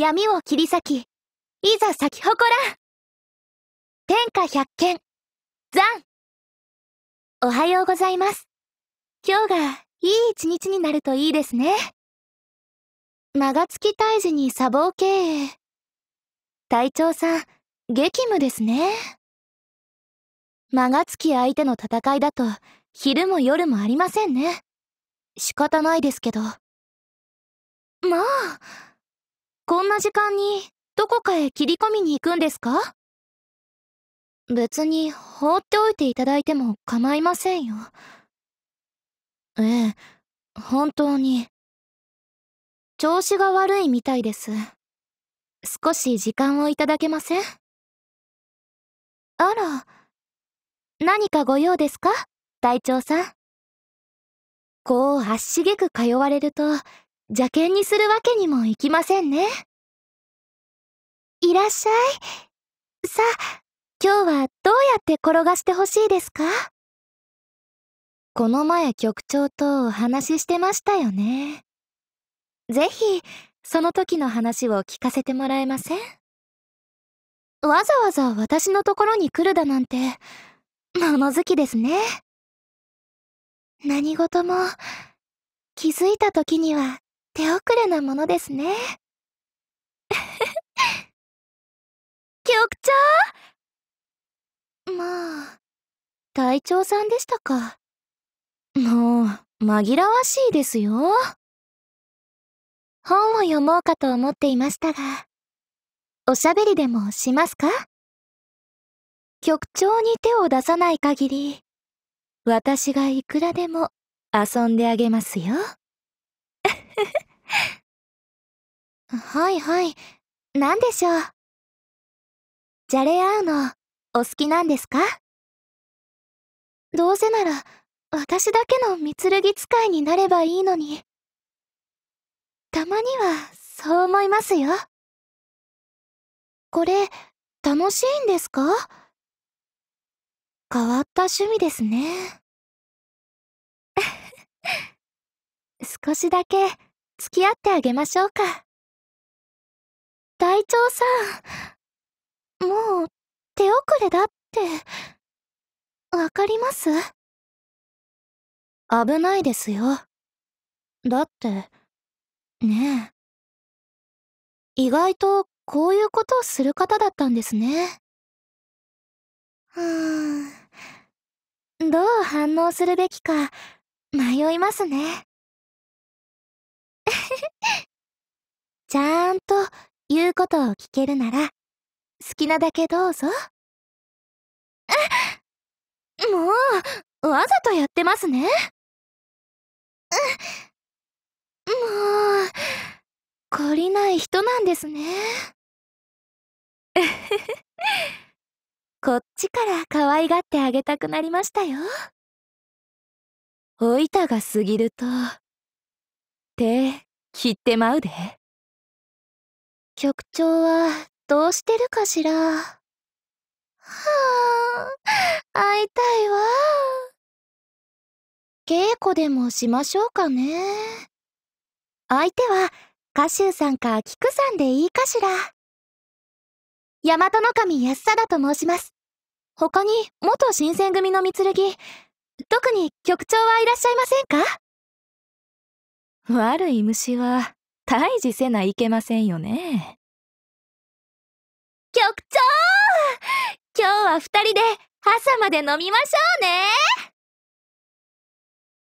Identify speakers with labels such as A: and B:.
A: 闇を切り裂き、いざ咲き誇らん天下百ザンおはようございます。今日がいい一日になるといいですね。長月退治に砂防経営。隊長さん、激務ですね。長月相手の戦いだと、昼も夜もありませんね。仕方ないですけど。まあ、こんな時間にどこかへ切り込みに行くんですか別に放っておいていただいても構いませんよ。ええ、本当に。調子が悪いみたいです。少し時間をいただけませんあら、何かご用ですか隊長さん。こう、足しげく通われると、邪険にするわけにもいきませんね。いらっしゃい。さあ、今日はどうやって転がしてほしいですかこの前局長とお話ししてましたよね。ぜひ、その時の話を聞かせてもらえませんわざわざ私のところに来るだなんて、物好きですね。何事も、気づいた時には手遅れなものですね。局長まあ、隊長さんでしたか。もう、紛らわしいですよ。本を読もうかと思っていましたが、おしゃべりでもしますか局長に手を出さない限り、私がいくらでも遊んであげますよ。はいはい。何でしょう。じゃれ合うの、お好きなんですかどうせなら、私だけの三剣使いになればいいのに。たまには、そう思いますよ。これ、楽しいんですか変わった趣味ですね。少しだけ付き合ってあげましょうか。隊長さん、もう手遅れだって、わかります危ないですよ。だって、ねえ。意外とこういうことをする方だったんですね。うーん。どう反応するべきか迷いますね。ちゃんとことを聞けるなら、好きなだけどうぞ。もう、わざとやってますね。もう、懲りない人なんですね。こっちから可愛がってあげたくなりましたよ。おいたが過ぎると、手、切ってまうで。局長はどうしてるかしら。はあ、会いたいわ。稽古でもしましょうかね。相手は、歌手さんか菊さんでいいかしら。大和の神安貞と申します。他に元新選組の三剣、特に局長はいらっしゃいませんか悪い虫は退治せないけませんよね。局長今日は二人で朝まで飲みましょうね